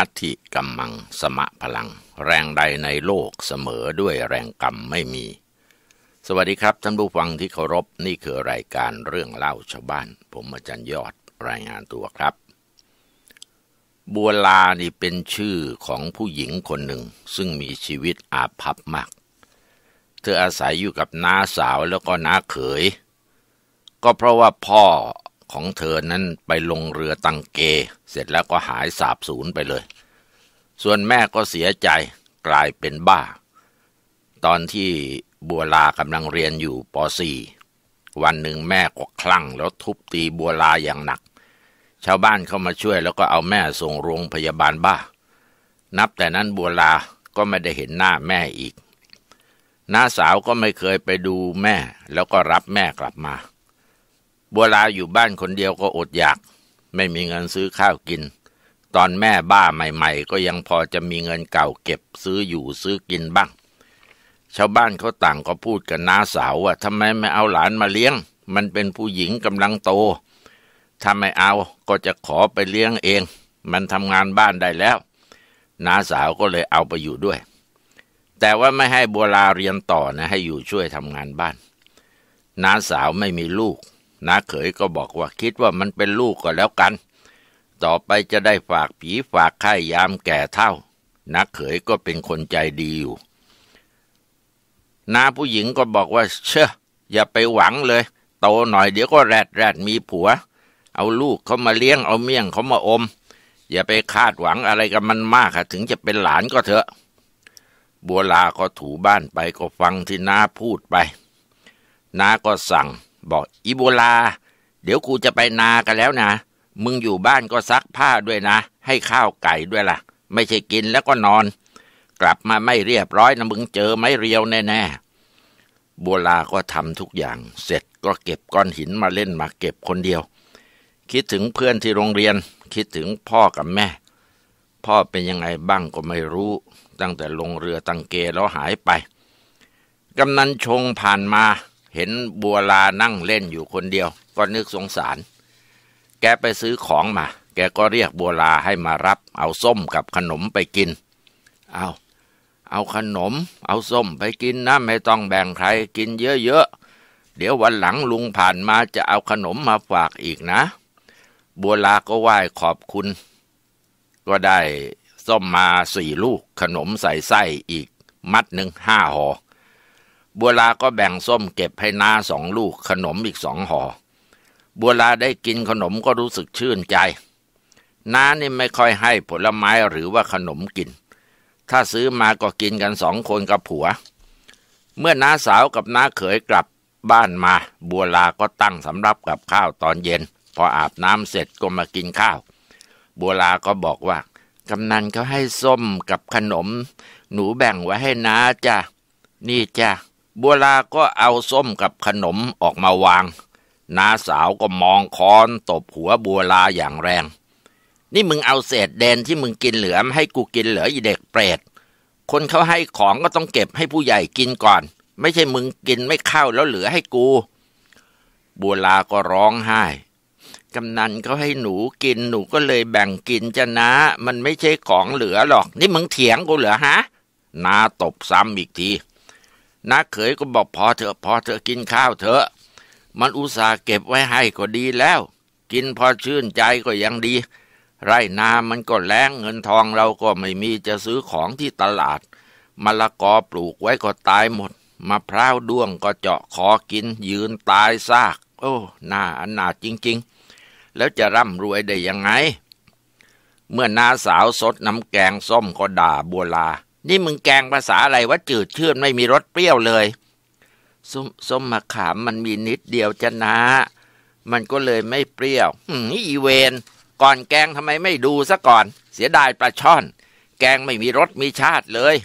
นัตถิกัมมังสมะพลัง แรงใดในโลกเสมอด้วยแรงกรรมไม่มี สวัสดีครับท่านผู้ฟังที่เคารพนี่คือรายการเรื่องเล่าชาวบ้าน ผมอาจารย์ยอดรายงานตัวครับบัวลานี่เป็นชื่อของผู้หญิงคนหนึ่งซึ่งมีชีวิตอาภัพมาก เธออาศัยอยู่กับน้าสาวแล้วก็น้าเขย ก็เพราะว่าพ่อของเธอนั้นไปลงเรือตังเกเสร็จแล้วก็หายสาบสูญไปเลย ส่วนแม่ก็เสียใจกลายเป็นบ้า ตอนที่บัวลากำลังเรียนอยู่ป .4 วันหนึ่งแม่ก็คลั่ง แล้วทุบตีบัวลาอย่างหนัก ชาวบ้านเข้ามาช่วย แล้วก็เอาแม่ส่งโรงพยาบาลบ้า นับแต่นั้นบัวลาก็ไม่ได้เห็นหน้าแม่อีกน้าสาวก็ไม่เคยไปดูแม่แล้วก็รับแม่กลับมาบัวลาอยู่บ้านคนเดียวก็อดอยาก ไม่มีเงินซื้อข้าวกิน ตอนแม่บ้าใหม่ ๆ ก็ยังพอจะมีเงินเก่าเก็บซื้ออยู่ซื้อกินบ้าง ชาวบ้านเขาต่างก็พูดกับน้าสาวว่าทำไมไม่เอาหลานมาเลี้ยง มันเป็นผู้หญิงกำลังโตถ้าไม่เอาก็จะขอไปเลี้ยงเอง มันทำงานบ้านได้แล้วน้าสาวก็เลยเอาไปอยู่ด้วย แต่ว่าไม่ให้บัวลาเรียนต่อนะ ให้อยู่ช่วยทำงานบ้านน้าสาวไม่มีลูกนาเขยก็บอกว่าคิดว่ามันเป็นลูกก็แล้วกัน ต่อไปจะได้ฝากผีฝากไข่ยามแก่เท่านาเขยก็เป็นคนใจดีอยู่นาผู้หญิงก็บอกว่า เชื่ออย่าไปหวังเลย โตหน่อยเดี๋ยวก็แรดแรดมีผัว เอาลูกเขามาเลี้ยงเอาเมี่ยงเขามาอม อย่าไปคาดหวังอะไรกับมันมากค่ะถึงจะเป็นหลานก็เถอะ บัวลาก็ถูบ้านไปก็ฟังที่นาพูดไป นาก็สั่งบอกอีโบลา เดี๋ยวกูจะไปนากันแล้วนะ มึงอยู่บ้านก็ซักผ้าด้วยนะ ให้ข้าวไก่ด้วยละ่ะไม่ใช่กินแล้วก็นอน กลับมาไม่เรียบร้อยนะมึงเจอไม่เรียวแน่ๆบัวลาก็ทำทุกอย่าง เสร็จก็เก็บก้อนหินมาเล่นมาเก็บคนเดียว คิดถึงเพื่อนที่โรงเรียนคิดถึงพ่อกับแม่ พ่อเป็นยังไงบ้างก็ไม่รู้ ตั้งแต่ลงเรือตังเกแล้วหายไปกำนันชงผ่านมาเห็นบัวลานั่งเล่นอยู่คนเดียว ก็นึกสงสาร แกไปซื้อของมา แกก็เรียกบัวลาให้มารับ เอาส้มกับขนมไปกิน เอา เอาขนม เอาส้มไปกินนะไม่ต้องแบ่งใคร กินเยอะ ๆ เดี๋ยววันหลังลุงผ่านมาจะเอาขนมมาฝากอีกนะ บัวลาก็ไหว้ขอบคุณ ก็ได้ส้มมาสี่ลูก ขนมใส่ไส้อีก มัดหนึ่งห้าหอ่อบัวลาก็แบ่งส้มเก็บให้นาสองลูกขนมอีกสองหอ่อบัวลาได้กินขนมก็รู้สึกชื่นใจน้านี่ไม่ค่อยให้ผลไม้หรือว่าขนมกิน ถ้าซื้อมาก็กินกันสองคนกับผัว เมื่อน้าสาวกับน้าเขยกลับบ้านมา บัวลาก็ตั้งสำรับกับข้าวตอนเย็น พออาบน้ำเสร็จก็มากินข้าว บัวลาก็บอกว่ากำนันเขาให้ส้มกับขนม หนูแบ่งไว้ให้น้าจ้ะนี่จ้ะบัวลาก็เอาส้มกับขนมออกมาวาง น้าสาวก็มองค้อนตบหัวบัวลาอย่างแรง นี่มึงเอาเศษแดนที่มึงกินเหลือมให้กูกินเหลืออีเด็กเปรตคนเขาให้ของก็ต้องเก็บให้ผู้ใหญ่กินก่อน ไม่ใช่มึงกินไม่เข้าแล้วเหลือให้กู บัวลาก็ร้องไห้กำนันเขาให้หนูกินหนูก็เลยแบ่งกินจะนะ มันไม่ใช่ของเหลือหรอก นี่มึงเถียงกูเหรอฮะนาตบซ้ำอีกทีนักเขยก็บอกพอเถอะพอเถอะกินข้าวเถอะ มันอุตส่าห์เก็บไว้ให้ก็ดีแล้ว กินพอชื่นใจก็ยังดี ไร่นามันก็แล้งเงินทองเราก็ไม่มีจะซื้อของที่ตลาดมะละกอปลูกไว้ก็ตายหมดมะพร้าวด้วงก็เจาะคอกินยืนตายซาก โอ้หน้าอันนาจริงๆ แล้วจะร่ำรวยได้ยังไง เมื่อนาสาวสดน้ำแกงส้มก็ด่าบัวลานี่มึงแกงภาษาอะไรวะจืดชืดไม่มีรสเปรี้ยวเลยส้มส้มมะขามมันมีนิดเดียวจะนะ มันก็เลยไม่เปรี้ยวอืมอีเวนก่อนแกงทำไมไม่ดูซะก่อน เสียดายปลาช่อน แกงไม่มีรสมีชาติเลย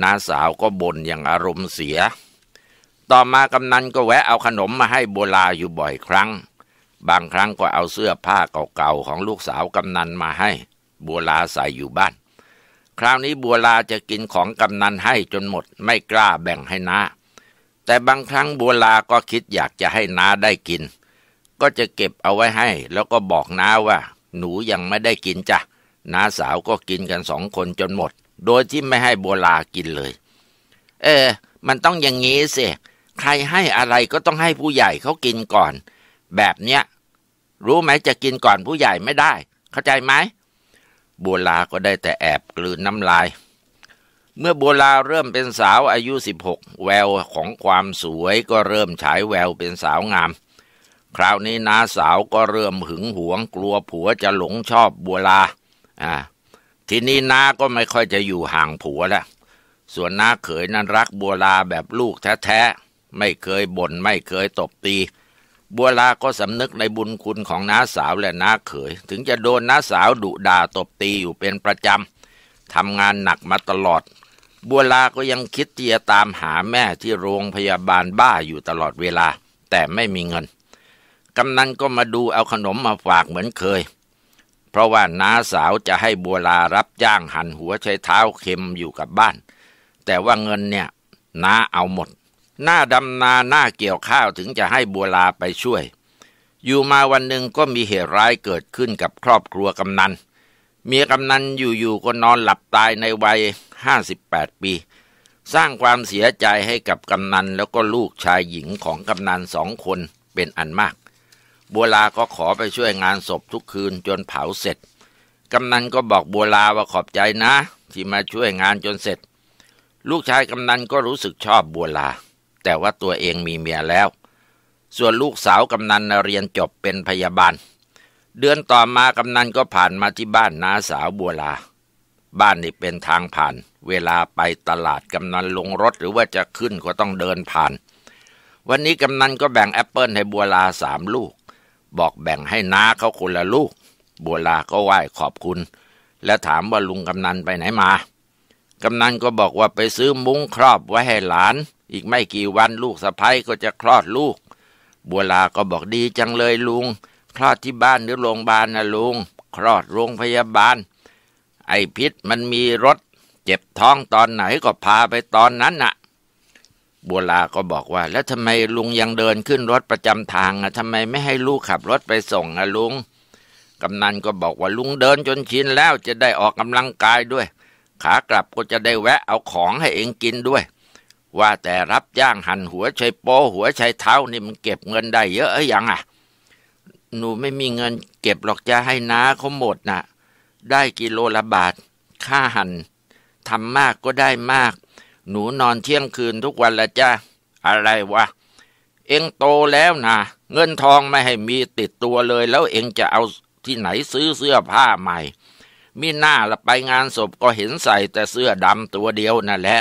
น้าสาวก็บ่นอย่างอารมณ์เสีย ต่อมากำนันก็แวะเอาขนมมาให้โบลาอยู่บ่อยครั้ง บางครั้งก็เอาเสื้อผ้าเก่าๆของลูกสาวกำนันมาให้ โบลาใส่อยู่บ้านคราวนี้บัวลาจะกินของกำนันให้จนหมดไม่กล้าแบ่งให้นาแต่บางครั้งบัวลาก็คิดอยากจะให้นาได้กิน ก็จะเก็บเอาไว้ให้ แล้วก็บอกนาว่า หนูยังไม่ได้กินจ้ะน้าสาวก็กินกันสองคนจนหมด โดยที่ไม่ให้บัวลากินเลย เออ มันต้องอย่างงี้สิใครให้อะไรก็ต้องให้ผู้ใหญ่เขากินก่อน แบบเนี้ยรู้ไหมจะกินก่อนผู้ใหญ่ไม่ได้ เข้าใจไหมบัวลาก็ได้แต่แอบกลืนน้ำลาย เมื่อบัวลาเริ่มเป็นสาวอายุ 16แววของความสวยก็เริ่มฉายแววเป็นสาวงาม คราวนี้น้าสาวก็เริ่มหึงหวงกลัวผัวจะหลงชอบบัวลาอ่าทีนี้น้าก็ไม่ค่อยจะอยู่ห่างผัวแล้วส่วนน้าเขยนั้นรักบัวลาแบบลูกแท้ๆไม่เคยบน่นไม่เคยตบตีบัวลาก็สำนึกในบุญคุณของน้าสาวและน้าเขยถึงจะโดนน้าสาวดุด่าตบตีอยู่เป็นประจำทำงานหนักมาตลอด บัวลาก็ยังคิดที่จะตามหาแม่ที่โรงพยาบาลบ้าอยู่ตลอดเวลา แต่ไม่มีเงินกำนันก็มาดูเอาขนมมาฝากเหมือนเคย เพราะว่าน้าสาวจะให้บัวลารับจ้างหั่นหัวใช้เท้าเข็มอยู่กับบ้าน แต่ว่าเงินเนี่ยน้าเอาหมดหน้าดำนาหน้าเกี่ยวข้าวถึงจะให้บัวลาไปช่วย อยู่มาวันหนึ่งก็มีเหตุร้ายเกิดขึ้นกับครอบครัวกำนัน เมียกำนันอยู่ๆ ก็นอนหลับตายในวัยห้าสิบแปดปี สร้างความเสียใจให้กับกำนันแล้วก็ลูกชายหญิงของกำนันสองคนเป็นอันมาก บัวลาก็ขอไปช่วยงานศพทุกคืนจนเผาเสร็จ กำนันก็บอกบัวลาว่าขอบใจนะที่มาช่วยงานจนเสร็จ ลูกชายกำนันก็รู้สึกชอบบัวลาแต่ว่าตัวเองมีเมียแล้ว ส่วนลูกสาวกำนันเรียนจบเป็นพยาบาล เดือนต่อมากำนันก็ผ่านมาที่บ้านน้าสาวบัวลา บ้านนี่เป็นทางผ่าน เวลาไปตลาดกำนันลงรถหรือว่าจะขึ้นก็ต้องเดินผ่าน วันนี้กำนันก็แบ่งแอปเปิลให้บัวลาสามลูก บอกแบ่งให้น้าเขาคนละลูก บัวลาก็ไหว้ขอบคุณ และถามว่าลุงกำนันไปไหนมา กำนันก็บอกว่าไปซื้อมุ้งครอบไว้ให้หลานอีกไม่กี่วันลูกสะพ้ยก็จะคลอดลูก บัวลาก็บอกดีจังเลยลุง คลอดที่บ้านหรือโรงพยาบาลนะลุง คลอดโรงพยาบาล ไอพิษมันมีรถ เจ็บท้องตอนไหนก็พาไปตอนนั้นน่ะ บัวลาก็บอกว่าแล้วทำไมลุงยังเดินขึ้นรถประจำทางอ่ะทำไมไม่ให้ลูกขับรถไปส่งอ่ะลุงกำนันก็บอกว่าลุงเดินจนชินแล้วจะได้ออกกำลังกายด้วย ขากลับก็จะได้แวะเอาของให้เองกินด้วยว่าแต่รับย่างหั่นหัวชัยโปหัวชัยเท้านี่มันเก็บเงินได้เยอะอยังอ่ะหนูไม่มีเงินเก็บหรอกจะให้น้าเขาหมดนะ่ะ ได้กิโลละบาทค่าหัน่นทำมากก็ได้มาก หนูนอนเที่ยงคืนทุกวันละจ้า อะไรวะ เองโตแล้วนะเงินทองไม่ให้มีติดตัวเลยแล้วเองจะเอาที่ไหนซื้อเสื้อผ้าใหม่ มีหน้าละไปงานศพก็เห็นใส่แต่เสื้อดำตัวเดียวนั่นแหละ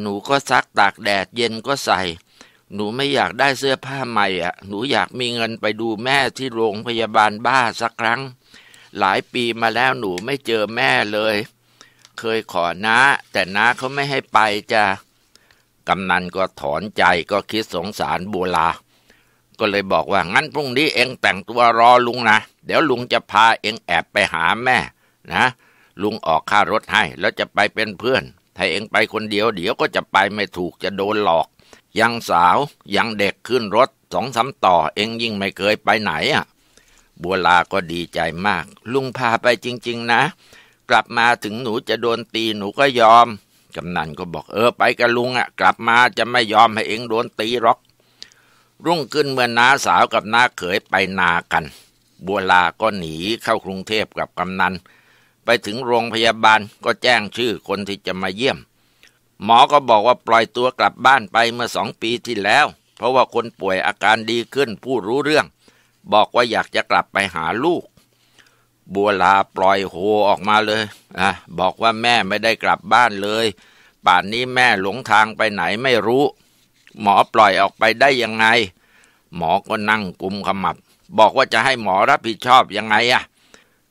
หนูก็ซักตากแดดเย็นก็ใส่ หนูไม่อยากได้เสื้อผ้าใหม่อ่ะ หนูอยากมีเงินไปดูแม่ที่โรงพยาบาลบ้าสักครั้ง หลายปีมาแล้วหนูไม่เจอแม่เลย เคยขอนะ้าแต่น้าเขาไม่ให้ไปจ้ะกำนันก็ถอนใจก็คิดสงสารบัวลาก็เลยบอกว่างั้นพรุ่งนี้เองแต่งตัวรอลุงนะเดี๋ยวลุงจะพาเองแอบไปหาแม่ นะ ลุงออกค่ารถให้ แล้วจะไปเป็นเพื่อนถ้าเองไปคนเดียวเดี๋ยวก็จะไปไม่ถูกจะโดนหลอกยังสาวยังเด็กขึ้นรถสองสาต่อเองยิ่งไม่เคยไปไหนอ่ะบัวลาก็ดีใจมาก ลุงพาไปจริงๆนะ กลับมาถึงหนูจะโดนตีหนูก็ยอม กำนันก็บอกเออไปกับลุงอ่ะกลับมาจะไม่ยอมให้เองโดนตีหรอก รุ่งขึ้นเมื่อน้าสาวกับน้าเขยไปนากัน บัวลาก็หนีเข้ากรุงเทพกับกำนันไปถึงโรงพยาบาลก็แจ้งชื่อคนที่จะมาเยี่ยม หมอก็บอกว่าปล่อยตัวกลับบ้านไปเมื่อสองปีที่แล้ว เพราะว่าคนป่วยอาการดีขึ้นผู้รู้เรื่อง บอกว่าอยากจะกลับไปหาลูก บัวลาปล่อยโฮออกมาเลยอ่ะบอกว่าแม่ไม่ได้กลับบ้านเลย ป่านนี้แม่หลงทางไปไหนไม่รู้ หมอปล่อยออกไปได้ยังไง หมอก็นั่งกุมขมับ บอกว่าจะให้หมอรับผิดชอบยังไงอะ่ะ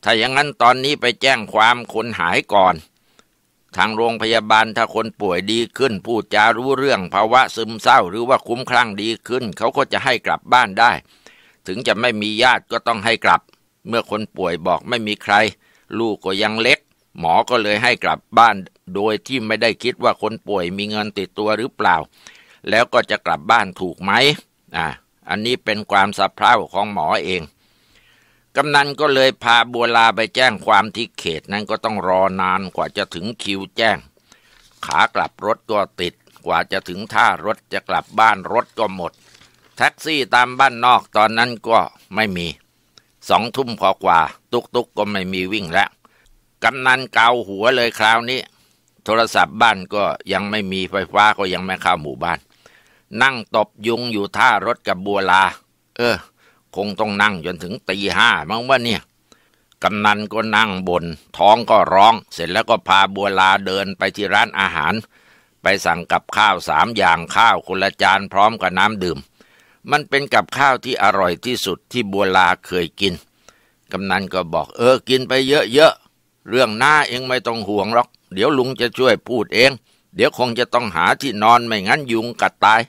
ถ้าอย่างนั้นตอนนี้ไปแจ้งความคนหายก่อน ทางโรงพยาบาลถ้าคนป่วยดีขึ้นพูดจารู้เรื่องภาวะซึมเศร้าหรือว่าคุ้มคลั่งดีขึ้น เขาก็จะให้กลับบ้านได้ ถึงจะไม่มีญาติก็ต้องให้กลับ เมื่อคนป่วยบอกไม่มีใคร ลูกก็ยังเล็ก หมอก็เลยให้กลับบ้านโดยที่ไม่ได้คิดว่าคนป่วยมีเงินติดตัวหรือเปล่า แล้วก็จะกลับบ้านถูกไหมอ่าอันนี้เป็นความสับเพร่าของหมอเองกำนันก็เลยพาบัวลาไปแจ้งความที่เขต นั้นก็ต้องรอนานกว่าจะถึงคิวแจ้ง ขากลับรถก็ติด กว่าจะถึงท่ารถจะกลับบ้านรถก็หมด แท็กซี่ตามบ้านนอกตอนนั้นก็ไม่มี สองทุ่มอกว่า ตุกตุกก็ไม่มีวิ่งแล้วกำนันเกาหัวเลยคราวนี้โทรศัพท์บ้านก็ยังไม่มีไฟฟ้าก็ยังไม่เข้าหมู่บ้าน นั่งตบยุงอยู่ท่ารถกับบัวลา เออคงต้องนั่งจนถึงตีห้ามั้งว่าเนี่ยกำนันก็นั่งบน ท้องก็ร้อง เสร็จแล้วก็พาบัวลาเดินไปที่ร้านอาหาร ไปสั่งกับข้าวสามอย่างข้าวคนละจานพร้อมกับน้ำดื่มมันเป็นกับข้าวที่อร่อยที่สุดที่บัวลาเคยกินกำนันก็บอกเออกินไปเยอะๆเรื่องหน้าเองไม่ต้องห่วงหรอกเดี๋ยวลุงจะช่วยพูดเองเดี๋ยวคงจะต้องหาที่นอนไม่งั้นยุงกัดตาย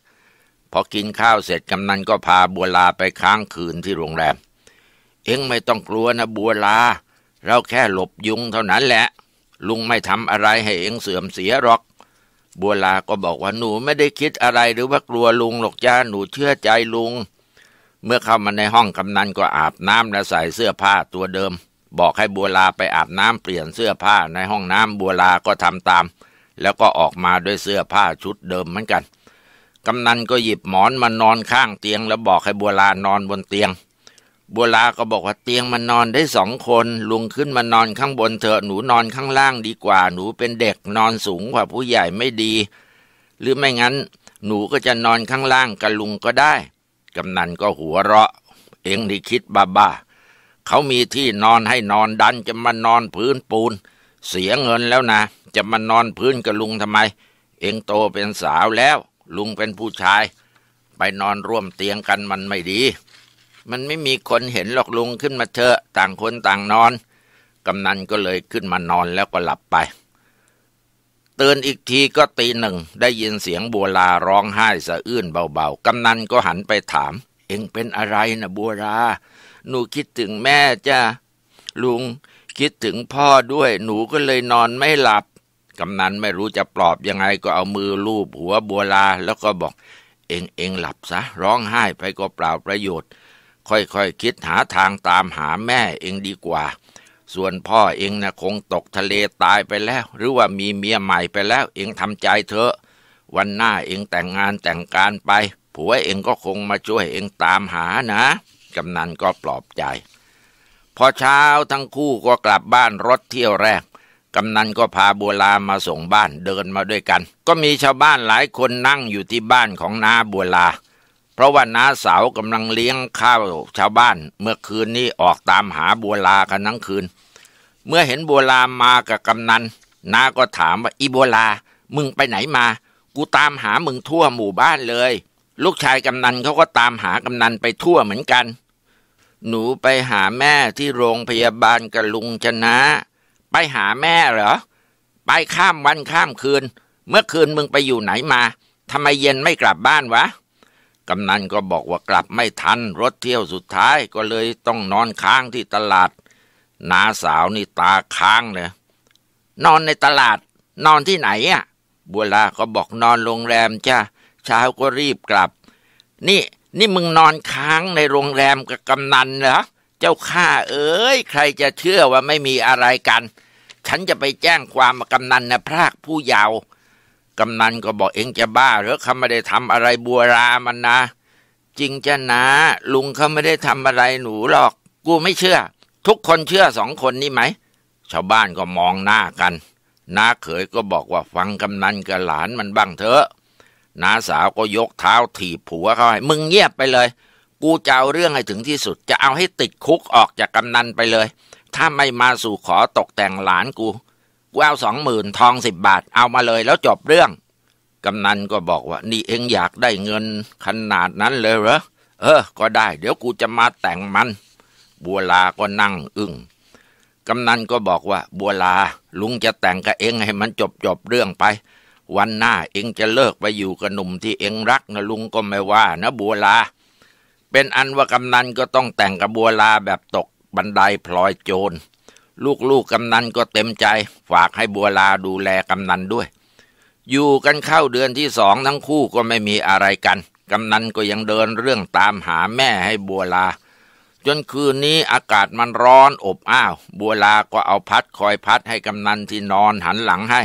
พอกินข้าวเสร็จกำนันก็พาบัวลาไปค้างคืนที่โรงแรมเอ็งไม่ต้องกลัวนะบัวลา เราแค่หลบยุงเท่านั้นแหละลุงไม่ทำอะไรให้เอ็งเสื่อมเสียหรอก บัวลาก็บอกว่าหนูไม่ได้คิดอะไรหรือว่ากลัวลุงหรอกจ้าหนูเชื่อใจลุง เมื่อเข้ามาในห้องกำนันก็อาบน้ำและใส่เสื้อผ้าตัวเดิม บอกให้บัวลาไปอาบน้ำเปลี่ยนเสื้อผ้าในห้องน้ำบัวลาก็ทำตาม แล้วก็ออกมาด้วยเสื้อผ้าชุดเดิมเหมือนกันกำนันก็หยิบหมอนมานอนข้างเตียงแล้วบอกให้บัวลานอนบนเตียง บัวลาก็บอกว่าเตียงมันนอนได้สองคน ลุงขึ้นมานอนข้างบนเถอะ หนูนอนข้างล่างดีกว่า หนูเป็นเด็กนอนสูงกว่าผู้ใหญ่ไม่ดี หรือไม่งั้น หนูก็จะนอนข้างล่างกับลุงก็ได้ กำนันก็หัวเราะ เองที่คิดบ้าบ้าเขามีที่นอนให้นอนดันจะมานอนพื้นปูน เสียเงินแล้วนะ จะมานอนพื้นกับลุงทำไม เองโตเป็นสาวแล้วลุงเป็นผู้ชาย ไปนอนร่วมเตียงกันมันไม่ดี มันไม่มีคนเห็นหรอกลุงขึ้นมาเถอะ ต่างคนต่างนอน กำนันก็เลยขึ้นมานอนแล้วก็หลับไปตื่นอีกทีก็ตีหนึ่ง ได้ยินเสียงบัวลาร้องไห้สะอื้นเบาๆ กำนันก็หันไปถาม เอ็งเป็นอะไรนะบัวลาหนูคิดถึงแม่จ้ะลุงคิดถึงพ่อด้วย หนูก็เลยนอนไม่หลับกำนันไม่รู้จะปลอบยังไงก็เอามือลูบหัวบัวลาแล้วก็บอก เองเองหลับซะร้องไห้ไปก็เปล่าประโยชน์ ค่อยๆคคิดหาทางตามหาแม่เองดีกว่า ส่วนพ่อเองนะ่ะคงตกทะเลตายไปแล้ว หรือว่ามีเมียใหม่ไปแล้ว เองทำใจเถอะวันหน้าเองแต่งงานแต่งการไป ผัวเองก็คงมาช่วยเองตามหานะกำนันก็ปลอบใจพอเช้าทั้งคู่ก็กลับบ้านรถเที่ยวแรกกำนันก็พาบัวลามาส่งบ้านเดินมาด้วยกัน ก็มีชาวบ้านหลายคนนั่งอยู่ที่บ้านของนาบัวลา เพราะว่าน้าสาวกำลังเลี้ยงข้าว ชาวบ้าน เมื่อคืนนี้ออกตามหาบัวลากันทั้งคืน เมื่อเห็นบัวลามากับกำนันน้าก็ถามว่าอีบัวลามึงไปไหนมา กูตามหามึงทั่วหมู่บ้านเลย ลูกชายกำนันเขาก็ตามหากำนันไปทั่วเหมือนกัน หนูไปหาแม่ที่โรงพยาบาลกับลุงชนะไปหาแม่เหรอไปข้ามวันข้ามคืน เมื่อคืนมึงไปอยู่ไหนมาทำไมเย็นไม่กลับบ้านวะกำนันก็บอกว่ากลับไม่ทันรถเที่ยวสุดท้ายก็เลยต้องนอนค้างที่ตลาดนาสาวนี่ตาค้างเลยนอนในตลาด นอนที่ไหนอ่ะ บัวลาก็บอกนอนโรงแรมจ้าเช้าก็รีบกลับ นี่ นี่มึงนอนค้างในโรงแรมกับกำนันเหรอเจ้าข้าเอ้ยใครจะเชื่อว่าไม่มีอะไรกันฉันจะไปแจ้งความกำนันนะพรากผู้เยาว์กำนันก็บอกเองจะบ้าหรือเขาไม่ได้ทำอะไรบัวรามันนะจริงจะนะลุงเขาไม่ได้ทำอะไรหนูหรอก กูไม่เชื่อ ทุกคนเชื่อสองคนนี่ไหมชาวบ้านก็มองหน้ากันน้าเขยก็บอกว่าฟังกำนันกับหลานมันบ้างเถอะน้าสาวก็ยกเท้าถีบผัวเขาให้มึงเงียบไปเลย กูจะเอาเรื่องให้ถึงที่สุด จะเอาให้ติดคุกออกจากกำนันไปเลยถ้าไม่มาสู่ขอตกแต่งหลานกู กูเอาสองหมื่นทองสิบบาท เอามาเลยแล้วจบเรื่อง กำนันก็บอกว่า นี่เองอยากได้เงินขนาดนั้นเลยเหรอ เออ ก็ได้ เดี๋ยวกูจะมาแต่งมัน บัวลาก็นั่งอึง้ง กำนันก็บอกว่า บัวลา ลุงจะแต่งกับเองให้มันจบจบเรื่องไป วันหน้าเองจะเลิกไปอยู่กับหนุ่มที่เองรักนะลุงก็ไม่ว่า นะ บัวลา เป็นอันว่ากำนันก็ต้องแต่งกับบัวลาแบบตกบันไดพลอยโจร ลูกๆกกำนันก็เต็มใจ ฝากให้บัวลาดูแลกำนันด้วย อยู่กันเข้าเดือนที่สองทั้งคู่ก็ไม่มีอะไรกัน กำนันก็ยังเดินเรื่องตามหาแม่ให้บัวลา จนคืนนี้อากาศมันร้อน อบอ้าวบัวลาก็เอาพัด คอยพัดให้กำนันที่นอนหันหลังให้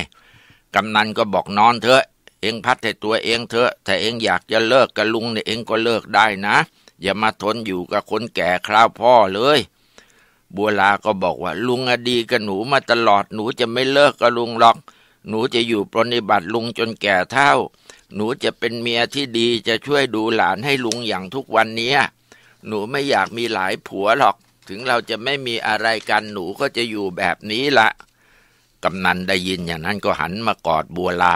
กำนันก็บอกนอนเถอะ เองพัดให้ตัวเองเถอะแต่เองอยากจะเลิกกับลุงเนี่ยเองก็เลิกได้นะ อย่ามาทนอยู่กับคนแก่คราวพ่อเลยบัวลาก็บอกว่าลุงอดีกับหนูมาตลอดหนูจะไม่เลิกกับลุงหรอก หนูจะอยู่ปรนิบัติลุง จนแก่เท่า หนูจะเป็นเมียที่ดีจะช่วยดูหลานให้ลุงอย่างทุกวันนี้หนูไม่อยากมีหลายผัวหรอก ถึงเราจะไม่มีอะไรกันหนูก็จะอยู่แบบนี้ละกำนันได้ยินอย่างนั้นก็หันมากอดบัวลา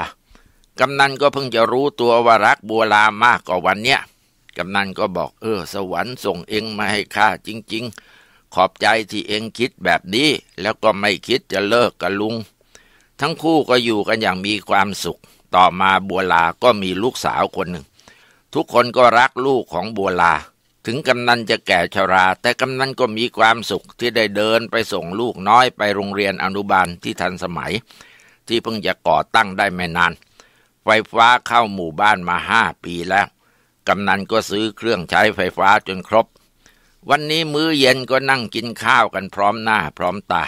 กำนันก็เพิ่งจะรู้ตัวว่ารักบัวลามากกว่าวันเนี้ยกำนันก็บอกเออสวรรค์ส่งเองมาให้ข้าจริงๆขอบใจที่เองคิดแบบนี้แล้วก็ไม่คิดจะเลิกกับลุง ทั้งคู่ก็อยู่กันอย่างมีความสุข ต่อมาบัวลาก็มีลูกสาวคนหนึ่งทุกคนก็รักลูกของบัวลา ถึงกำนันจะแก่ชรา แต่กำนันก็มีความสุขที่ได้เดินไปส่งลูกน้อยไปโรงเรียนอนุบาลที่ทันสมัย ที่เพิ่งจะก่อตั้งได้ไม่นาน ไฟฟ้าเข้าหมู่บ้านมาห้าปีแล้วกำนันก็ซื้อเครื่องใช้ไฟฟ้าจนครบวันนี้มื้อเย็นก็นั่งกินข้าวกันพร้อมหน้าพร้อมตา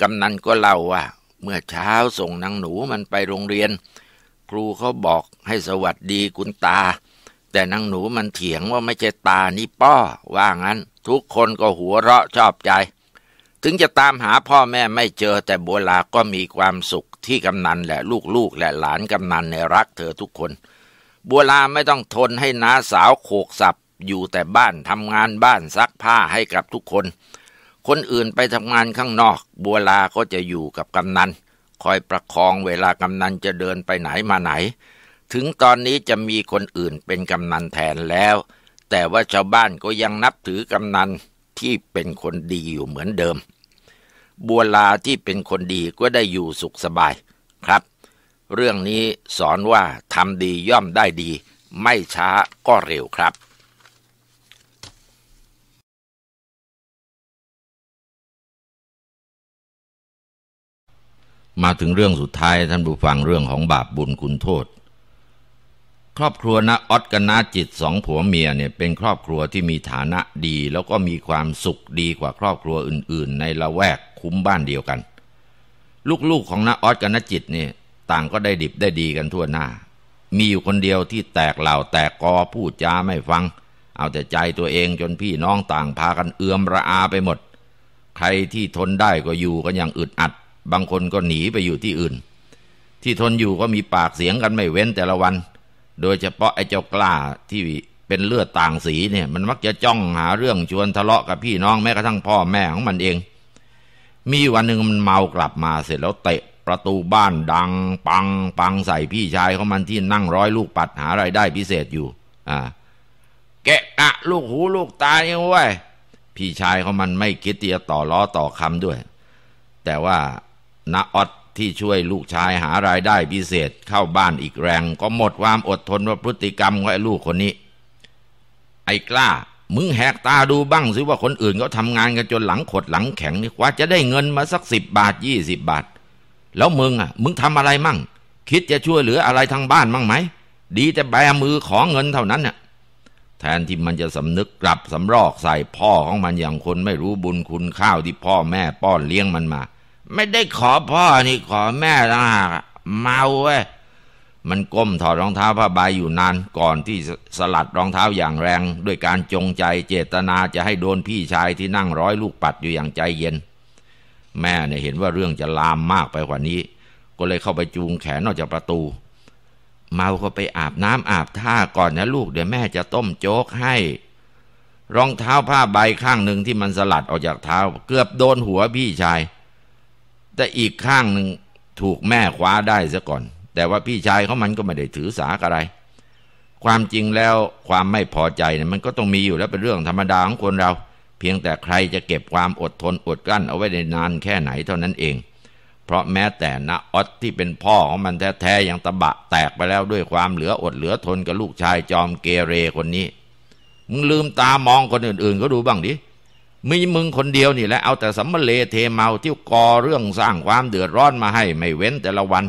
กำนันก็เล่าว่าเมื่อเช้าส่งนางหนูมันไปโรงเรียน ครูเขาบอกให้สวัสดีคุณตา แต่นางหนูมันเถียงว่าไม่ใช่ตานี่ป้อ ว่างั้น ทุกคนก็หัวเราะชอบใจ ถึงจะตามหาพ่อแม่ไม่เจอ แต่บัวลาก็มีความสุขที่กำนันและลูกๆและหลานกำนันในรักเธอทุกคน บัวลาไม่ต้องทนให้น้าสาวโขกสับอยู่แต่บ้านทำงานบ้านซักผ้าให้กับทุกคน คนอื่นไปทำงานข้างนอกบัวลาก็จะอยู่กับกำนัน คอยประคองเวลากำนันจะเดินไปไหนมาไหน ถึงตอนนี้จะมีคนอื่นเป็นกำนันแทนแล้ว แต่ว่าชาวบ้านก็ยังนับถือกำนันที่เป็นคนดีอยู่เหมือนเดิม บัวลาที่เป็นคนดีก็ได้อยู่สุขสบายครับ เรื่องนี้สอนว่าทำดีย่อมได้ดีไม่ช้าก็เร็วครับมาถึงเรื่องสุดท้ายท่านผู้ฟังเรื่องของบาปบุญคุณโทษ ครอบครัวนะออดกันนาจิตสองผัวเมียเนี่ยเป็นครอบครัวที่มีฐานะดีแล้วก็มีความสุขดีกว่าครอบครัวอื่น ๆ ในละแวกคุ้มบ้านเดียวกันลูกๆของนะออดกันนาจิตเนี่ยต่างก็ได้ดิบได้ดีกันทั่วหน้า มีอยู่คนเดียวที่แตกเหล่าแตกกอพูดจาไม่ฟัง เอาแต่ใจตัวเองจนพี่น้องต่างพากันเอือมระอาไปหมด ใครที่ทนได้ก็อยู่กันอย่างอึดอัดบางคนก็หนีไปอยู่ที่อื่น ที่ทนอยู่ก็มีปากเสียงกันไม่เว้นแต่ละวัน โดยเฉพาะไอ้เจ้ากล้าที่เป็นเลือดต่างสีเนี่ย มันมักจะจ้องหาเรื่องชวนทะเลาะกับพี่น้องแม้กระทั่งพ่อแม่ของมันเอง มีวันหนึ่งมันเมากลับมาเสร็จแล้วเตะประตูบ้านดัง ปังปังใส่พี่ชายของมันที่นั่งร้อยลูกปัดหาไรายได้พิเศษอยู่ อ่า แกะอะลูกหูลูกตาเยเว้ยพี่ชายของมันไม่คิดที่จะต่อล้อต่อคำด้วย แต่ว่านาออดที่ช่วยลูกชายหารายได้พิเศษเข้าบ้านอีกแรง ก็หมดความอดทนว่าพฤติกรรมของไอ้ลูกคนนี้ ไอ้กล้า มึงแหกตาดูบ้างสิว่าคนอื่นเขาทำงานกันจนหลังขดหลังแข็งนี่กว่าจะได้เงินมาสักสิบบาทยี่สิบบาทแล้วมึงอ่ะ มึงทำอะไรมั่ง คิดจะช่วยเหลืออะไรทางบ้านมั่งไหมดีแต่แบมือขอเงินเท่านั้นน่ะ แทนที่มันจะสำนึกกลับสำรอกใส่พ่อของมันอย่างคนไม่รู้บุญคุณข้าวที่พ่อแม่ป้อนเลี้ยงมันมาไม่ได้ขอพ่อนี่ขอแม่ต่างหากเมาเว้ย มันก้มถอดรองเท้าผ้าใบาอยู่นานก่อนที่สลัดรองเท้าอย่างแรง ด้วยการจงใจเจตนาจะให้โดนพี่ชายที่นั่งร้อยลูกปัดอยู่อย่างใจเย็น แม่เนี่ยเห็นว่าเรื่องจะลามมากไปกว่านี้ ก็เลยเข้าไปจูงแขนออกจากประตู เมาก็ไปอาบน้ำอาบท่าก่อนนะลูกเดี๋ยวแม่จะต้มโจ๊กให้ รองเท้าผ้าใบาข้างหนึ่งที่มันสลัดออกจากเท้า เกือบโดนหัวพี่ชายแต่อีกข้างหนึ่งถูกแม่คว้าได้ซะก่อน แต่ว่าพี่ชายเขามันก็ไม่ได้ถือสาอะไร ความจริงแล้วความไม่พอใจเนี่ยมันก็ต้องมีอยู่แล้วเป็นเรื่องธรรมดาของคนเรา เพียงแต่ใครจะเก็บความอดทนอดกั้นเอาไว้ได้นานแค่ไหนเท่านั้นเอง เพราะแม้แต่นะอดตที่เป็นพ่อของมันแท้ๆยังตะบะแตกไปแล้วด้วยความเหลืออดเหลือทนกับลูกชายจอมเกเรคนนี้ มึงลืมตามองคนอื่นๆ ก็ดูบ้างดิเมีมึงคนเดียวนี่แหละเอาแต่สัมเลเทเมาที่ก่อเรื่องสร้างความเดือดร้อนมาให้ไม่เว้นแต่ละวัน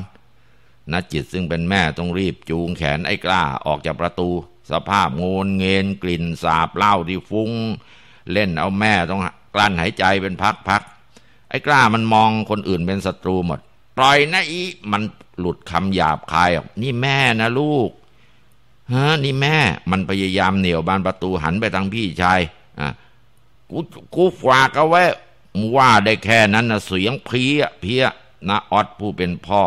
นจิตซึ่งเป็นแม่ต้องรีบ จูงแขนไอ้กล้าออกจากประตู สภาพโงนเงินกลิ่นสาบเหล้าที่ฟุ้ง เล่นเอาแม่ ต้องกลั้นหายใจเป็นพักๆไอ้กล้ามันมองคนอื่นเป็นศัตรูหมด ปล่อยนะอีมันหลุดคำหยาบคายออกนี่แม่นะลูก ฮะ นี่แม่มันพยายามเหนี่ยวบานประตูหันไปทางพี่ชายอ่ะกูกูฝากเอาไว้ว่าได้แค่นั้นนะเสียงเพี้ยเพี้ยนะออดผู้เป็นพ่อ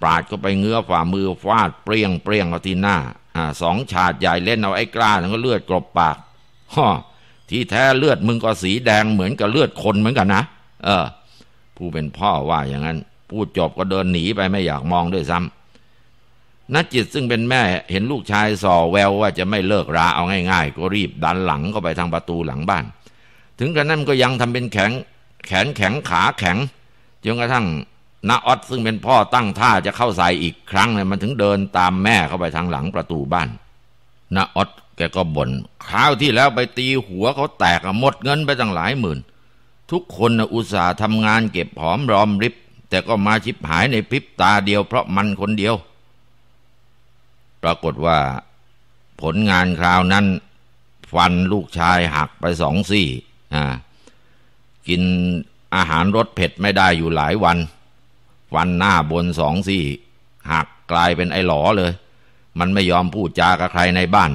ปราดก็ไปเงื้อฝ่ามือฟาดเปรียงเปรียงเอาที่หน้าอ่าสองฉาดใหญ่เล่นเอาไอ้กล้าแล้วก็เลือดกรบปากฮอที่แท้เลือดมึงก็สีแดงเหมือนกับเลือดคนเหมือนกันนะเออ ผู้เป็นพ่อว่าอย่างนั้นพูดจบก็เดินหนีไปไม่อยากมองด้วยซ้ำนัจิตซึ่งเป็นแม่เห็นลูกชายส่อแววว่าจะไม่เลิกราเอาง่าย ๆ ก็รีบดันหลังเข้าไปทางประตูหลังบ้านถึงกระนั้นก็ยังทำเป็นแข็ง แขนแข็งขาแข็ง จนกระทั่งนาออดซึ่งเป็นพ่อตั้งท่าจะเข้าใส่อีกครั้งเนี่ยมันถึงเดินตามแม่เข้าไปทางหลังประตูบ้านนาออดแกก็บน่นคราวที่แล้วไปตีหัวเขาแตกหมดเงินไปตั้งหลายหมื่น ทุกคนนะอุตส่าห์ทำงานเก็บหอมรอมริบ แต่ก็มาชิบหายในพริบตาเดียวเพราะมันคนเดียว ปรากฏว่าผลงานคราวนั้นฟันลูกชายหักไปสองซี่กินอาหารรสเผ็ดไม่ได้อยู่หลายวัน วันหน้าบนสองสี่หักกลายเป็นไอ้หลอเลย มันไม่ยอมพูดจากับใครในบ้าน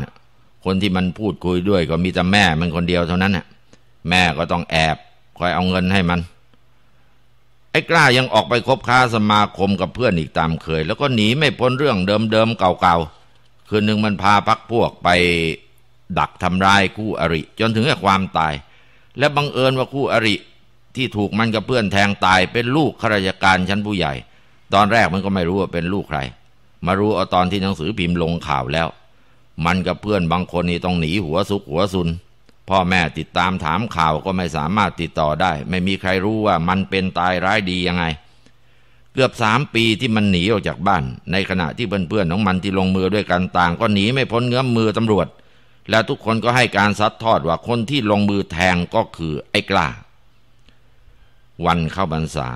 คนที่มันพูดคุยด้วยก็มีแต่แม่มันคนเดียวเท่านั้นน่ะแม่ก็ต้องแอบคอยเอาเงินให้มัน ไอ้กล้ายังออกไปคบค้าสมาคมกับเพื่อนอีกตามเคย แล้วก็หนีไม่พ้นเรื่องเดิมๆเก่าๆ คืนหนึ่งมันพาพักพวกไปดักทำร้ายคู่อริ จนถึงกับความตายและบังเอิญว่าคู่อริ ที่ถูกมันกับเพื่อนแทงตายเป็นลูกข้าราชการชั้นผู้ใหญ่ ตอนแรกมันก็ไม่รู้ว่าเป็นลูกใคร มารู้เอาตอนที่หนังสือพิมพ์ลงข่าวแล้ว มันกับเพื่อนบางคนนี่ต้องหนีหัวซุกหัวซุน พ่อแม่ติดตามถามข่าวก็ไม่สามารถติดต่อได้ ไม่มีใครรู้ว่ามันเป็นตายร้ายดียังไง เกือบสามปีที่มันหนีออกจากบ้าน ในขณะที่เพื่อนๆของมันที่ลงมือด้วยกันต่าง ก็หนีไม่พ้นเงื้อมมือตำรวจและทุกคนก็ให้การซัดทอดว่าคนที่ลงมือแทงก็คือไอ้กล้า วันเข้าบรรษา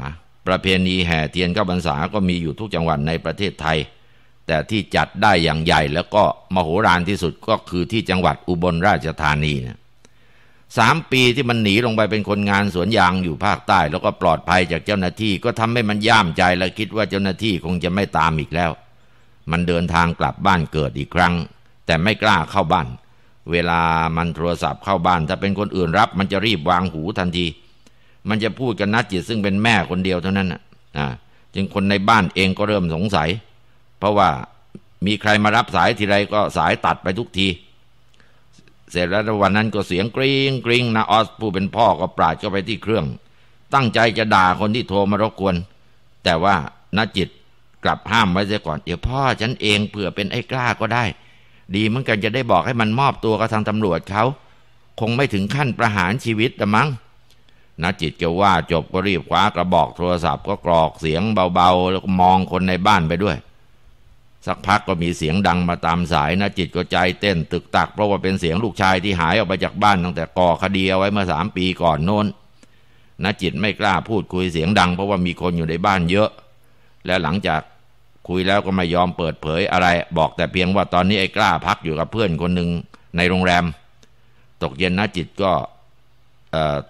ประเพณีแห่เทียนเข้าบรรษาก็มีอยู่ทุกจังหวัดในประเทศไทย แต่ที่จัดได้อย่างใหญ่ แล้วก็มโหฬารที่สุดก็คือที่จังหวัดอุบลราชธานีนะสามปีที่มันหนีลงไปเป็นคนงานสวนยางอยู่ภาคใต้ แล้วก็ปลอดภัยจากเจ้าหน้าที่ ก็ทำให้มันย่ามใจและคิดว่าเจ้าหน้าที่คงจะไม่ตามอีกแล้ว มันเดินทางกลับบ้านเกิดอีกครั้ง แต่ไม่กล้าเข้าบ้านเวลามันโทรศัพท์เข้าบ้านถ้าเป็นคนอื่นรับมันจะรีบวางหูทันทีมันจะพูดกับนัดจิตซึ่งเป็นแม่คนเดียวเท่านั้นอ่ะจึงคนในบ้านเองก็เริ่มสงสัย เพราะว่ามีใครมารับสายทีไรก็สายตัดไปทุกที เสร็จแล้ววันนั้นก็เสียงกริงกริงนะออสผู้เป็นพ่อก็ปราดเข้าไปที่เครื่อง ตั้งใจจะด่าคนที่โทรมารบกวนแต่ว่านัดจิตกลับห้ามไว้เสียก่อนเดี๋ยวพ่อฉันเองเผื่อเป็นไอ้กล้าก็ได้ดีเหมือนกันจะได้บอกให้มันมอบตัวกับทางตำรวจเขา คงไม่ถึงขั้นประหารชีวิตละมั้งนะจิตแกว่าจบก็รีบคว้ากระบอกโทรศัพท์ก็กรอกเสียงเบาๆแล้วก็มองคนในบ้านไปด้วย สักพักก็มีเสียงดังมาตามสายนะจิตก็ใจเต้นตึกตักเพราะว่าเป็นเสียงลูกชายที่หายออกไปจากบ้านตั้งแต่ก่อคดีเอาไว้เมื่อสามปีก่อนโน้นนะจิตไม่กล้าพูดคุยเสียงดังเพราะว่ามีคนอยู่ในบ้านเยอะ และหลังจากคุยแล้วก็ไม่ยอมเปิดเผยอะไรบอกแต่เพียงว่าตอนนี้ไอ้กล้าพักอยู่กับเพื่อนคนหนึ่งในโรงแรม ตกเย็นนะจิตก็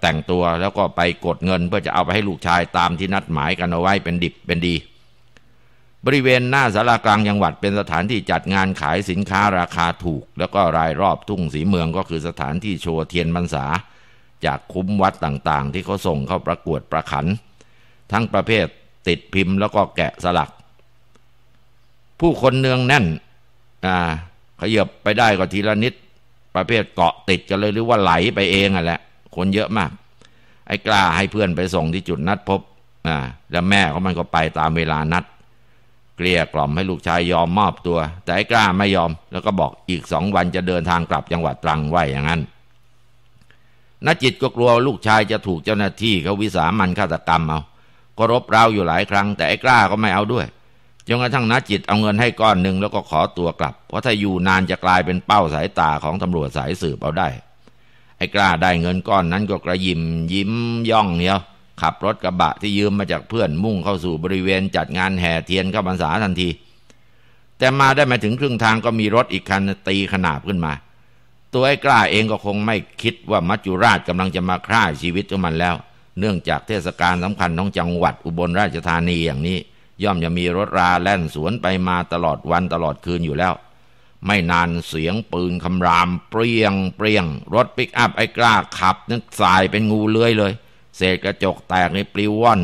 แต่งตัวแล้วก็ไปกดเงิน เพื่อจะเอาไปให้ลูกชายตามที่นัดหมายกันเอาไว้เป็นดิบเป็นดี บริเวณหน้าสารากลางจังหวัดเป็นสถานที่จัดงานขายสินค้าราคาถูก แล้วก็รายรอบทุ่งสีเมืองก็คือสถานที่โชว์เทียนบรรษาจากคุ้มวัดต่างๆ ที่เขาส่งเข้าประกวดประขัน ทั้งประเภทติดพิมพ์แล้วก็แกะสลักผู้คนเนืองแน่นอ่าขยับไปได้ก็ทีละนิด ประเภทเกาะติดกันเลยหรือว่าไหลไปเองอ่ะแหละ คนเยอะมาก ไอ้กล้าให้เพื่อนไปส่งที่จุดนัดพบอ่าแล้วแม่ขามันก็ไปตามเวลานัด เกลี้ยกล่อมให้ลูกชายยอมมอบตัว แต่ไอ้กล้าไม่ยอม แล้วก็บอกอีกสองวันจะเดินทางกลับจังหวัดตรังไว้อย่างนั้นนจิตก็กลัวลูกชายจะถูกเจ้าหน้าที่เขาวิสามันฆาตกรรมเอา ก็รบเร้าอยู่หลายครั้ง แต่ไอ้กล้าก็ไม่เอาด้วยจนกระทั่งนาจิตเอาเงินให้ก้อนหนึ่งแล้วก็ขอตัวกลับเพราะถ้าอยู่นานจะกลายเป็นเป้าสายตาของตำรวจสายสืบเอาได้ ไอ้กล้าได้เงินก้อนนั้นก็กระยิมยิ้มย่องเนี่ย ขับรถกระบะที่ยืมมาจากเพื่อนมุ่งเข้าสู่บริเวณจัดงานแห่เทียนเข้าพรรษาทันที แต่มาได้มาถึงครึ่งทางก็มีรถอีกคันตีขนาบขึ้นมา ตัวไอ้กล้าเองก็คงไม่คิดว่ามัจจุราชกำลังจะมาฆ่าชีวิตของมันแล้ว เนื่องจากเทศกาลสำคัญของจังหวัดอุบลราชธานีอย่างนี้ย่อมจะมีรถราแล่นสวนไปมาตลอดวันตลอดคืนอยู่แล้ว ไม่นานเสียงปืนคำราม เปรียง เปรียง รถปิกอัพไอ้กล้าขับนั้นสายเป็นงูเลื้อยเลย เศษกระจกแตกในปลิวว่อน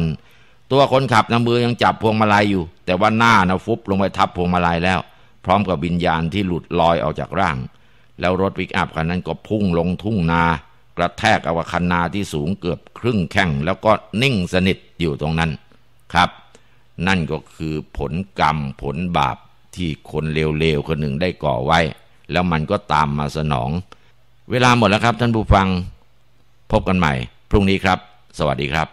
ตัวคนขับน้ำมือยังจับพวงมาลัยอยู่ แต่ว่าหน้านะฟุบลงไปทับพวงมาลัยแล้ว พร้อมกับวิญญาณที่หลุดลอยออกจากร่าง แล้วรถปิกอัพคันนั้นก็พุ่งลงทุ่งนา กระแทกอวคันนาที่สูงเกือบครึ่งแข้งแล้วก็นิ่งสนิทอยู่ตรงนั้นครับนั่นก็คือผลกรรมผลบาปที่คนเลวๆ คนหนึ่งได้ก่อไว้ แล้วมันก็ตามมาสนอง เวลาหมดแล้วครับท่านผู้ฟัง พบกันใหม่ พรุ่งนี้ครับ สวัสดีครับ